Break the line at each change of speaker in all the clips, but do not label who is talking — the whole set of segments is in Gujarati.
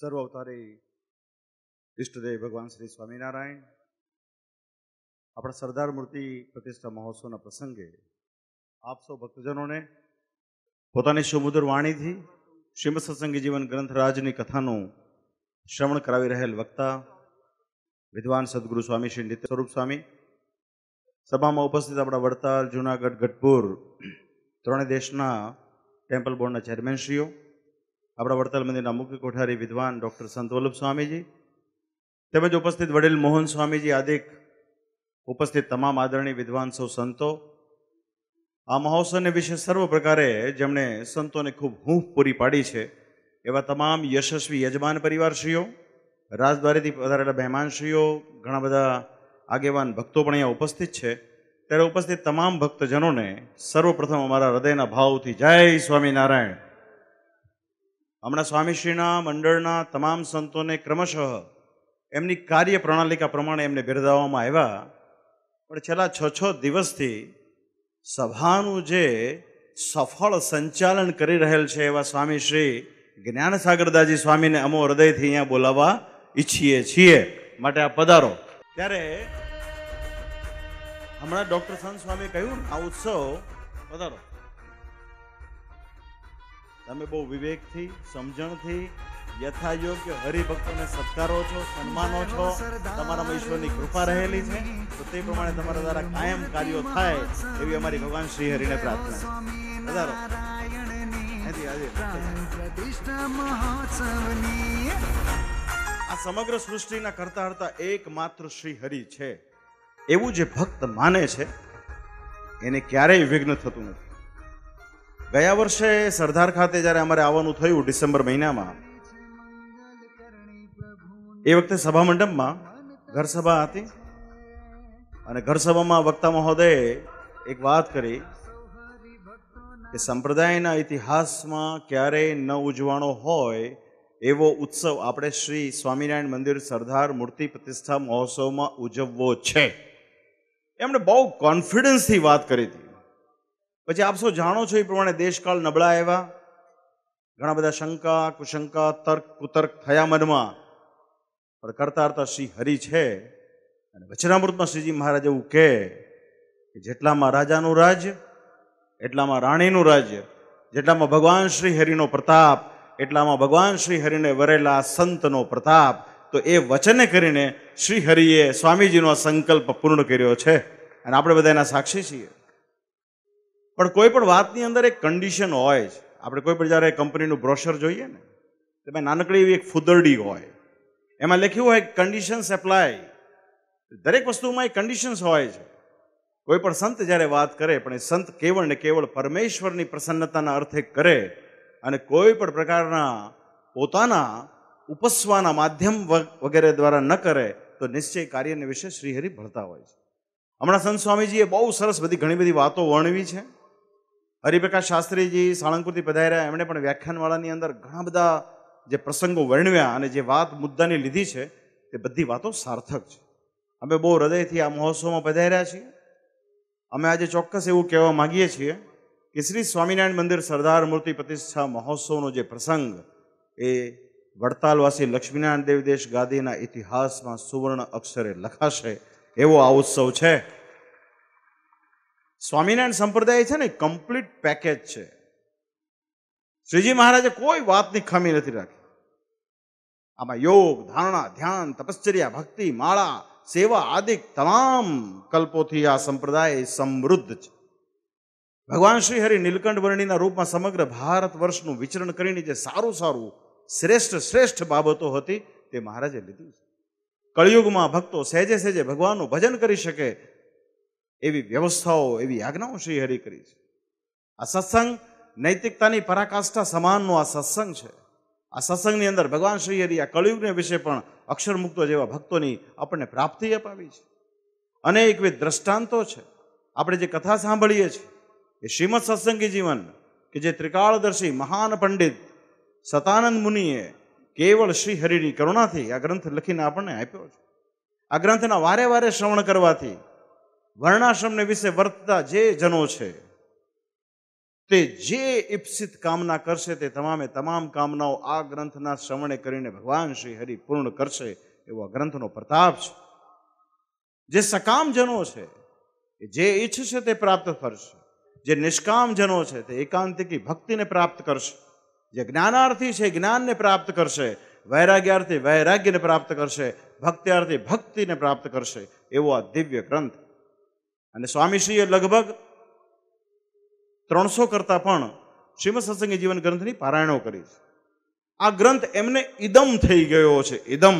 સર્વ અવતારી ઇષ્ટદેવ ભગવાન શ્રી સ્વામિનારાયણ આપણા સરદાર મૂર્તિ પ્રતિષ્ઠા મહોત્સવના પ્રસંગે આપ સૌ ભક્તજનોને પોતાની સુમુદ્ર વાણીથી શ્રીમદ સત્સંગી જીવન ગ્રંથરાજની કથાનું શ્રવણ કરાવી રહેલ વક્તા વિદ્વાન સદગુરુ સ્વામી શ્રી નિત્ય સ્વરૂપ સ્વામી સભામાં ઉપસ્થિત આપણા વડતાલ જુનાગઢ ગઢપુર ત્રણે દેશના ટેમ્પલ બોર્ડના ચેરમેનશ્રીઓ આપણા વડતાલ મંદિરના મુખ્ય કોઠારી વિદ્વાન ડૉક્ટર સંત વલ્લભ સ્વામીજી તેમજ ઉપસ્થિત વડીલ મોહન સ્વામીજી આદિક ઉપસ્થિત તમામ આદરણીય વિદ્વાન સૌ સંતો આ મહોત્સવને વિશે સર્વ પ્રકારે જેમણે સંતોને ખૂબ હૂંફ પૂરી પાડી છે એવા તમામ યશસ્વી યજમાન પરિવારશ્રીઓ રાજદ્વારેથી પધારેલા મહેમાનશ્રીઓ ઘણા બધા આગેવાન ભક્તો પણ અહીંયા ઉપસ્થિત છે ત્યારે ઉપસ્થિત તમામ ભક્તજનોને સર્વપ્રથમ અમારા હૃદયના ભાવથી જય સ્વામિનારાયણ હમણાં સ્વામીશ્રીના મંડળના તમામ સંતોને ક્રમશઃ એમની કાર્ય પ્રણાલિકા પ્રમાણે એમને બિરદાવવામાં આવ્યા પણ છેલ્લા છ છ દિવસથી સભાનું જે સફળ સંચાલન કરી રહેલ છે એવા સ્વામીશ્રી જ્ઞાનસાગરદાજી સ્વામીને અમો હૃદયથી અહીંયા બોલાવવા ઈચ્છીએ છીએ માટે આ પધારો ત્યારે હમણાં ડૉક્ટર સંત સ્વામી કહ્યું આ ઉત્સવ પધારો તમે બહુ વિવેકથી સમજણથી યથાયોગ્ય હરિભક્તોને સત્કારો છો સન્માનો છો તમારામાં ઈશ્વરની કૃપા રહેલી છે તો તે પ્રમાણે તમારા દ્વારા કાયમ કાર્યો થાય એવી અમારી ભગવાન શ્રી હરિને પ્રાર્થના આ સમગ્ર સૃષ્ટિના કરતા હરતા એકમાત્ર શ્રી હરિ છે એવું જે ભક્ત માને છે એને ક્યારેય વિઘ્ન થતું નથી ગયા વર્ષે સરદાર ખાતે જ્યારે અમારે આવવાનું થયું ડિસેમ્બર મહિનામાં એ વખતે સભા મંડપમાં ઘરસભા હતી અને ઘરસભામાં વક્તા મહોદયે એક વાત કરી કે સંપ્રદાયના ઇતિહાસમાં ક્યારેય ન ઉજવાણો હોય એવો ઉત્સવ આપણે શ્રી સ્વામિનારાયણ મંદિર સરદાર મૂર્તિ પ્રતિષ્ઠા મહોત્સવમાં ઉજવવો છે એમણે બહુ કોન્ફિડન્સથી વાત કરી હતી પછી આપ સૌ જાણો છો એ પ્રમાણે દેશકાળ નબળા આવ્યા ઘણા બધા શંકા કુશંકા તર્ક કુતર્ક થયા મનમાં પણ કરતા કરતા શ્રી હરિ છે અને વચનામૃતમાં શ્રીજી મહારાજ એવું કહે કે જેટલામાં રાજાનું રાજ્ય એટલામાં રાણીનું રાજ્ય જેટલામાં ભગવાન શ્રી હરિનો પ્રતાપ એટલામાં ભગવાન શ્રી હરિને વરેલા સંતનો પ્રતાપ તો એ વચને કરીને શ્રી હરિએ સ્વામીજીનો સંકલ્પ પૂર્ણ કર્યો છે અને આપણે બધા એના સાક્ષી છીએ પણ કોઈ પણ વાતની અંદર એક કન્ડિશન હોય જ આપણે કોઈ પણ જ્યારે કંપનીનું બ્રોશર જોઈએ ને તેમાં નાનકડી એવી એક ફુદરડી હોય એમાં લખ્યું હોય કન્ડિશન્સ એપ્લાય દરેક વસ્તુમાં એ કન્ડિશન્સ હોય છે કોઈ પણ સંત જ્યારે વાત કરે પણ એ સંત કેવળ ને કેવળ પરમેશ્વરની પ્રસન્નતાના અર્થે કરે અને કોઈ પણ પ્રકારના પોતાના ઉપસવાના માધ્યમ વગેરે દ્વારા ન કરે તો નિશ્ચય કાર્યને વિશે શ્રીહરિ ભરતા હોય છે હમણાં સંત સ્વામીજીએ બહુ સરસ બધી ઘણી બધી વાતો વર્ણવી છે હરિપ્રકાશ શાસ્ત્રીજી સાળંગપુરથી પધાર્યા એમણે પણ વ્યાખ્યાનવાળાની અંદર ઘણા બધા જે પ્રસંગો વર્ણવ્યા અને જે વાત મુદ્દાને લીધી છે તે બધી વાતો સાર્થક છે અમે બહુ હૃદયથી આ મહોત્સવમાં પધાર્યા છીએ અમે આજે ચોક્કસ એવું કહેવા માગીએ છીએ કે શ્રી સ્વામિનારાયણ મંદિર સરદાર મૂર્તિ પ્રતિષ્ઠા મહોત્સવનો જે પ્રસંગ એ વડતાલવાસી લક્ષ્મીનારાયણ દેવદેશ ગાદીના ઇતિહાસમાં સુવર્ણ અક્ષરે લખાશે એવો આ ઉત્સવ છે સ્વામિનારાયણ સંપ્રદાય છે ને કમ્પ્લીટ પેકેજ છે શ્રીજી મહારાજે કોઈ વાતની ખામી નથી રાખી આમાં યોગ ધારણા ધ્યાન તપશ્ચર્યા ભક્તિ માળા સેવા આદિ તમામ કલ્પોથી આ સંપ્રદાય સમૃદ્ધ છે ભગવાન શ્રી હરિ નીલકંઠ વર્ણિના રૂપમાં સમગ્ર ભારત વર્ષનું વિચરણ કરીને જે સારું સારું શ્રેષ્ઠ શ્રેષ્ઠ બાબતો હતી તે મહારાજે લીધી છે કળયુગમાં ભક્તો સહેજે સહેજે ભગવાનનું ભજન કરી શકે એવી વ્યવસ્થાઓ એવી આજ્ઞાઓ શ્રી હરિ કરી છે આ સત્સંગ નૈતિકતાની પરાકાષ્ઠા સમાનનો આ સત્સંગ છે આ સત્સંગની અંદર ભગવાન શ્રી હરિ આ કળિયુગને વિશે પણ અક્ષરમુક્તો જેવા ભક્તોની આપણને પ્રાપ્તિ અપાવી છે અને એકવિધ દ્રષ્ટાંતો છે આપણે જે કથા સાંભળીએ છીએ એ શ્રીમદ સત્સંગી જીવન કે જે ત્રિકાળદર્શી મહાન પંડિત સતાનંદ મુનિએ કેવળ શ્રી હરિની કરુણાથી આ ગ્રંથ લખીને આપણને આપ્યો છે આ ગ્રંથના વારે વારે શ્રવણ કરવાથી વર્ણાશ્રમને વિશે વર્તતા જે જનો છે તે જે ઈપ્સિત કામના કરશે તે તમામે તમામ કામનાઓ આ ગ્રંથના શ્રવણે કરીને ભગવાન શ્રી હરિ પૂર્ણ કરશે એવો આ ગ્રંથનો પ્રતાપ છે જે સકામ જનો છે જે ઈચ્છશે તે પ્રાપ્ત કરશે જે નિષ્કામ જનો છે તે એકાંતિકી ભક્તિને પ્રાપ્ત કરશે જે જ્ઞાનાર્થી છે જ્ઞાનને પ્રાપ્ત કરશે વૈરાગ્યાર્થી વૈરાગ્યને પ્રાપ્ત કરશે ભક્ત્યાર્થી ભક્તિને પ્રાપ્ત કરશે એવો આ દિવ્ય ગ્રંથ અને સ્વામીશ્રીએ લગભગ ત્રણસો કરતાં પણ શ્રીમદ સત્સંગી જીવન ગ્રંથની પારાયણો કરી છે આ ગ્રંથ એમને ઈદમ થઈ ગયો છે ઈદમ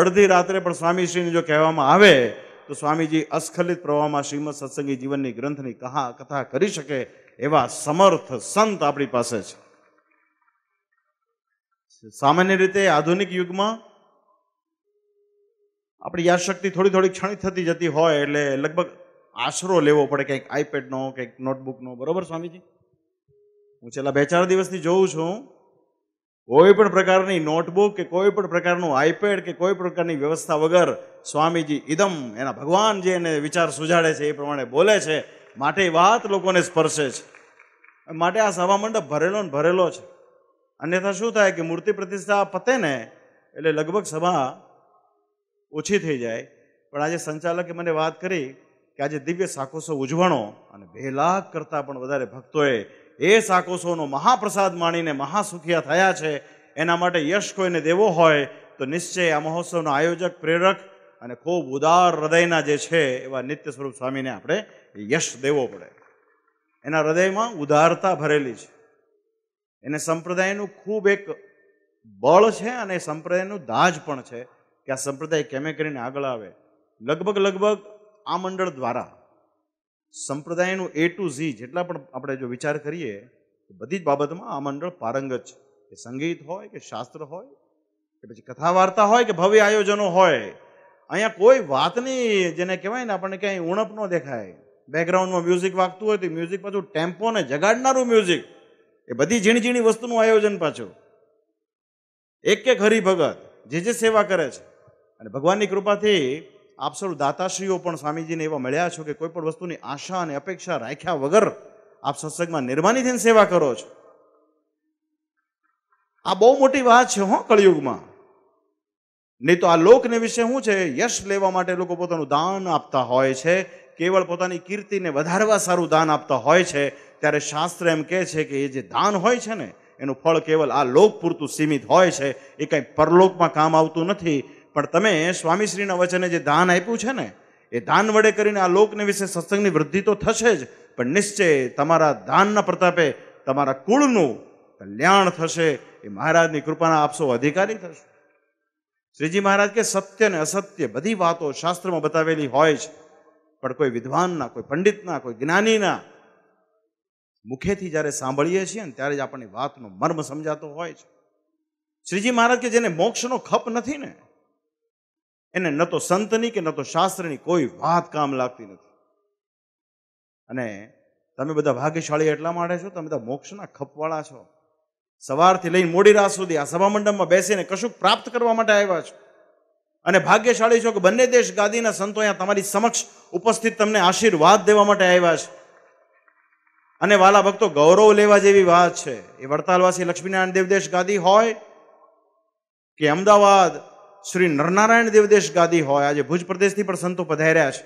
અડધી રાત્રે પણ સ્વામીશ્રીને જો કહેવામાં આવે તો સ્વામીજી અસ્ખલિત પ્રવાહમાં શ્રીમદ સત્સંગી જીવનની ગ્રંથની કહા કથા કરી શકે એવા સમર્થ સંત આપણી પાસે છે સામાન્ય રીતે આધુનિક યુગમાં આપણી યાદશક્તિ થોડી થોડી ક્ષણિત થતી જતી હોય એટલે લગભગ આશરો લેવો પડે કંઈક આઈપેડનો કંઈક નોટબુકનો બરાબર સ્વામીજી હું છેલ્લા બે ચાર દિવસથી જોઉં છું કોઈ પણ પ્રકારની નોટબુક કે કોઈ પણ પ્રકારનું આઈપેડ કે કોઈ પ્રકારની વ્યવસ્થા વગર સ્વામીજી ઇદમ એના ભગવાન જે એને વિચાર સુજાડે છે એ પ્રમાણે બોલે છે માટે વાત લોકોને સ્પર્શે છે માટે આ સભા મંડપ ભરેલો ને ભરેલો છે અન્યથા શું થાય કે મૂર્તિ પ્રતિષ્ઠા પતે ને એટલે લગભગ સભા ઓછી થઈ જાય પણ આજે સંચાલકે મને વાત કરી કે આજે દિવ્ય શાકોત્સવ ઉજવણો અને બે લાખ કરતાં પણ વધારે ભક્તોએ એ શાકોત્સવનો મહાપ્રસાદ માણીને મહાસુખિયા થયા છે એના માટે યશ કોઈને દેવો હોય તો નિશ્ચય આ મહોત્સવનો આયોજક પ્રેરક અને ખૂબ ઉદાર હૃદયના જે છે એવા નિત્ય સ્વરૂપ સ્વામીને આપણે યશ દેવો પડે એના હૃદયમાં ઉદારતા ભરેલી છે એને સંપ્રદાયનું ખૂબ એક બળ છે અને સંપ્રદાયનું દાજ પણ છે કે આ સંપ્રદાય કેમે કરીને આગળ આવે લગભગ લગભગ આ મંડળ દ્વારા સંપ્રદાયનું એ ટુ ઝી જેટલા પણ આપણે જો વિચાર કરીએ બધી જ બાબતમાં આ મંડળ પારંગત છે કે સંગીત હોય કે શાસ્ત્ર હોય કે પછી કથા વાર્તા હોય કે ભવ્ય આયોજનો હોય અહીંયા કોઈ વાતની જેને કહેવાય ને આપણને ક્યાંય ઉણપ ન દેખાય બેકગ્રાઉન્ડમાં મ્યુઝિક વાગતું હોય તો મ્યુઝિક પાછું ટેમ્પોને જગાડનારું મ્યુઝિક એ બધી ઝીણી ઝીણી વસ્તુનું આયોજન પાછું એક એક હરિભગત જે જે સેવા કરે છે અને ભગવાનની કૃપાથી આપ સૌ દાતાશ્રીઓ પણ સ્વામીજીને એવા મળ્યા છો કે કોઈ પણ વસ્તુની આશા અને અપેક્ષા રાખ્યા વગર આપ સત્સંગમાં નિર્માની થઈને સેવા કરો છો આ બહુ મોટી વાત છે હો કળિયુગમાં નહીં તો આ લોકને વિશે શું છે યશ લેવા માટે લોકો પોતાનું દાન આપતા હોય છે કેવળ પોતાની કીર્તિને વધારવા સારું દાન આપતા હોય છે ત્યારે શાસ્ત્ર એમ કહે છે કે એ જે દાન હોય છે ને એનું ફળ કેવળ આ લોક પૂરતું સીમિત હોય છે એ કંઈ પરલોકમાં કામ આવતું નથી પણ તમે સ્વામીશ્રીના વચને જે દાન આપ્યું છે ને એ દાન વડે કરીને આ લોકને વિશે સત્સંગની વૃદ્ધિ તો થશે જ પણ નિશ્ચય તમારા દાનના પ્રતાપે તમારા કુળનું કલ્યાણ થશે એ મહારાજની કૃપાના આપશો અધિકારી થશે શ્રીજી મહારાજ કે સત્ય ને અસત્ય બધી વાતો શાસ્ત્રમાં બતાવેલી હોય છે પણ કોઈ વિદ્વાનના કોઈ પંડિતના કોઈ જ્ઞાનીના મુખેથી જ્યારે સાંભળીએ છીએ ને ત્યારે જ આપણને વાતનો મર્મ સમજાતો હોય છે શ્રીજી મહારાજ કે જેને મોક્ષનો ખપ નથી ને એને ન તો સંતની કે ન તો શાસ્ત્રની કોઈ વાત કામ લાગતી નથી અને તમે બધા ભાગ્યશાળી એટલા માટે છો તમે બધા મોક્ષના ખપવાળા છો સવારથી લઈને મોડી રાત સુધી આ સભામંડપમાં બેસીને કશુંક પ્રાપ્ત કરવા માટે આવ્યા છો અને ભાગ્યશાળી છો કે બંને દેશ ગાદીના સંતો અહીંયા તમારી સમક્ષ ઉપસ્થિત તમને આશીર્વાદ દેવા માટે આવ્યા છે અને વાલા ભક્તો ગૌરવ લેવા જેવી વાત છે એ વડતાલવાસી લક્ષ્મીનારાયણ દેવદેશ ગાદી હોય કે અમદાવાદ શ્રી નરનારાયણ દેવદેશ ગાદી હોય આજે ભુજ પ્રદેશથી પણ સંતો પધાર્યા છે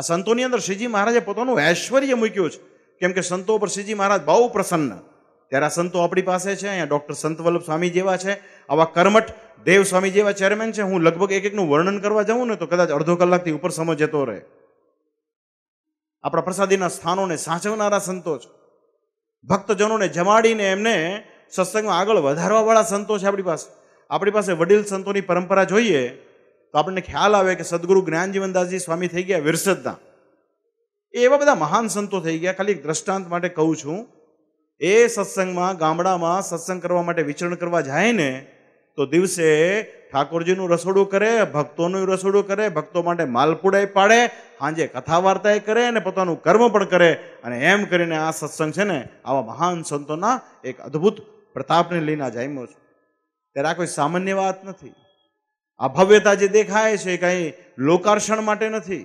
આ સંતોની અંદર શ્રીજી મહારાજે પોતાનું ઐશ્વર્ય મૂક્યું છે કેમ કે સંતો પર શ્રીજી મહારાજ બહુ પ્રસન્ન ત્યારે આ સંતો આપણી પાસે છે અહીંયા ડૉક્ટર સંત સંતવલ્લભ સ્વામી જેવા છે આવા કર્મઠ દેવ સ્વામી જેવા ચેરમેન છે હું લગભગ એક એકનું વર્ણન કરવા જાઉં ને તો કદાચ અડધો કલાકથી ઉપર સમય જતો રહે આપણા પ્રસાદીના સ્થાનોને સાચવનારા સંતો છે ભક્તજનોને જમાડીને એમને સત્સંગમાં આગળ વધારવાવાળા સંતો છે આપણી પાસે આપણી પાસે વડીલ સંતોની પરંપરા જોઈએ તો આપણને ખ્યાલ આવે કે સદગુરુ જ્ઞાનજીવનદાસજી સ્વામી થઈ ગયા વિરસદના એ એવા બધા મહાન સંતો થઈ ગયા ખાલી દ્રષ્ટાંત માટે કહું છું એ સત્સંગમાં ગામડામાં સત્સંગ કરવા માટે વિચરણ કરવા જાય ને તો દિવસે ઠાકોરજીનું રસોડું કરે ભક્તોનું રસોડું કરે ભક્તો માટે માલપુડાઈ પાડે સાંજે કથા વાર્તાએ કરે અને પોતાનું કર્મ પણ કરે અને એમ કરીને આ સત્સંગ છે ને આવા મહાન સંતોના એક અદ્ભુત પ્રતાપને લઈને આ જામ્યો છું ત્યારે આ કોઈ સામાન્ય વાત નથી આ ભવ્યતા જે દેખાય છે એ કંઈ લોકાર્ષણ માટે નથી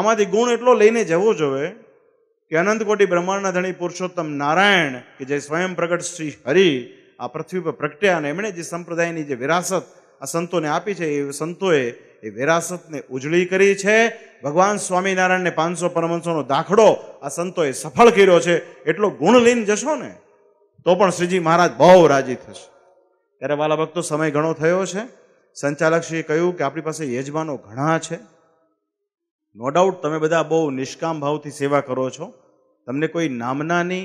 આમાંથી ગુણ એટલો લઈને જવો જોઈએ કે અનંત બ્રહ્માંડના ધણી પુરુષોત્તમ નારાયણ કે જે સ્વયં પ્રગટ શ્રી હરિ આ પૃથ્વી પર પ્રગટ્યા અને એમણે જે સંપ્રદાયની જે વિરાસત આ સંતોને આપી છે એ સંતોએ એ વિરાસતને ઉજળી કરી છે ભગવાન સ્વામિનારાયણને પાંચસો પરમંસોનો દાખલો આ સંતોએ સફળ કર્યો છે એટલો ગુણ લઈને જશો ને તો પણ શ્રીજી મહારાજ બહુ રાજી થશે ત્યારે વાલા ભક્તો સમય ઘણો થયો છે સંચાલકશ્રીએ કહ્યું કે આપણી પાસે યજમાનો ઘણા છે નો ડાઉટ તમે બધા બહુ નિષ્કામ ભાવથી સેવા કરો છો તમને કોઈ નામનાની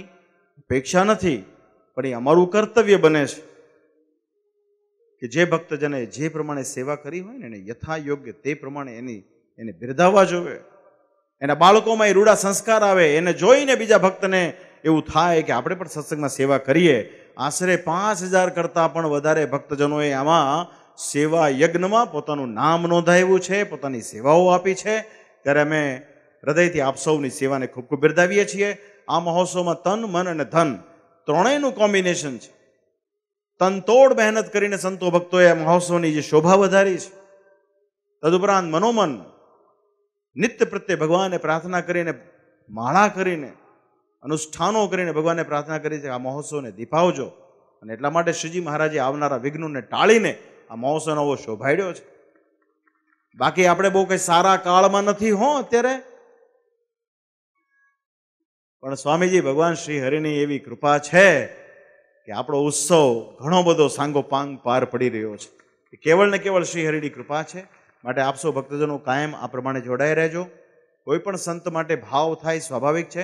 અપેક્ષા નથી પણ એ અમારું કર્તવ્ય બને છે કે જે ભક્તજને જે પ્રમાણે સેવા કરી હોય ને એને યથા યોગ્ય તે પ્રમાણે એની એને બિરદાવવા જોઈએ એના બાળકોમાં એ રૂડા સંસ્કાર આવે એને જોઈને બીજા ભક્તને એવું થાય કે આપણે પણ સત્સંગમાં સેવા કરીએ આશરે પાંચ હજાર કરતાં પણ વધારે ભક્તજનોએ આમાં સેવા યજ્ઞમાં પોતાનું નામ નોંધાવ્યું છે પોતાની સેવાઓ આપી છે ત્યારે અમે હૃદયથી આપ સૌની સેવાને ખૂબ ખૂબ બિરદાવીએ છીએ આ મહોત્સવમાં તન મન અને ધન ત્રણેયનું કોમ્બિનેશન છે તનતોડ મહેનત કરીને સંતો ભક્તોએ આ મહોત્સવની જે શોભા વધારી છે તદુપરાંત મનોમન નિત્ય પ્રત્યે ભગવાને પ્રાર્થના કરીને માળા કરીને અનુષ્ઠાનો કરીને ભગવાનને પ્રાર્થના કરી છે આ મહોત્સવને દીપાવજો અને એટલા માટે શ્રીજી મહારાજે આવનારા વિઘ્નોને ટાળીને આ મહોત્સવ નવો શોભાડ્યો છે બાકી આપણે બહુ કંઈ સારા કાળમાં નથી હો અત્યારે પણ સ્વામીજી ભગવાન શ્રી હરિની એવી કૃપા છે કે આપણો ઉત્સવ ઘણો બધો સાંગો પાંગ પાર પડી રહ્યો છે કેવળ ને કેવળ શ્રી હરિની કૃપા છે માટે આપસો ભક્તજનો કાયમ આ પ્રમાણે જોડાઈ રહેજો કોઈ પણ સંત માટે ભાવ થાય સ્વાભાવિક છે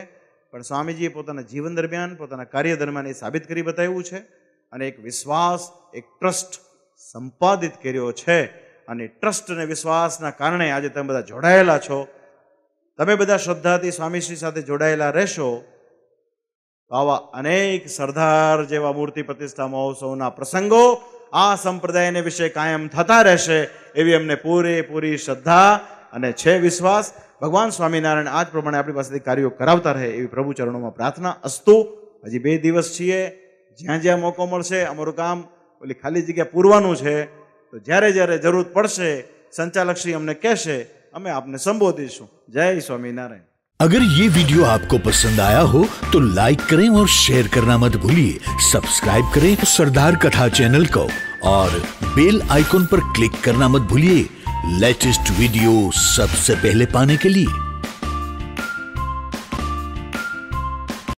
પણ સ્વામીજીએ પોતાના જીવન દરમિયાન પોતાના કાર્ય દરમિયાન એ સાબિત કરી બતાવ્યું છે અને એક વિશ્વાસ એક ટ્રસ્ટ સંપાદિત કર્યો છે અને ટ્રસ્ટ અને વિશ્વાસના કારણે આજે તમે બધા જોડાયેલા છો તમે બધા શ્રદ્ધાથી સ્વામીશ્રી સાથે જોડાયેલા રહેશો તો આવા અનેક સરદાર જેવા મૂર્તિ પ્રતિષ્ઠા મહોત્સવના પ્રસંગો આ સંપ્રદાયને વિશે કાયમ થતા રહેશે એવી અમને પૂરેપૂરી શ્રદ્ધા અને છે વિશ્વાસ ભગવાન સ્વામિનારાયણ આ જ પ્રમાણે આપણી પાસેથી કાર્યો કરાવતા રહે એવી પ્રભુ ચરણોમાં પ્રાર્થના અસ્તુ હજી બે દિવસ છીએ જ્યાં જ્યાં મોકો મળશે અમારું કામ ઓલી ખાલી જગ્યા પૂરવાનું છે તો જ્યારે જ્યારે જરૂર પડશે સંચાલકશ્રી અમને કહેશે અમે આપને સંબોધીશું જય સ્વામિનારાયણ अगर ये वीडियो आपको पसंद आया हो तो लाइक करें और शेयर करना मत भूलिए सब्सक्राइब करें सरदार कथा चैनल को और बेल आइकॉन पर क्लिक करना मत भूलिए लेटेस्ट वीडियो सबसे पहले पाने के लिए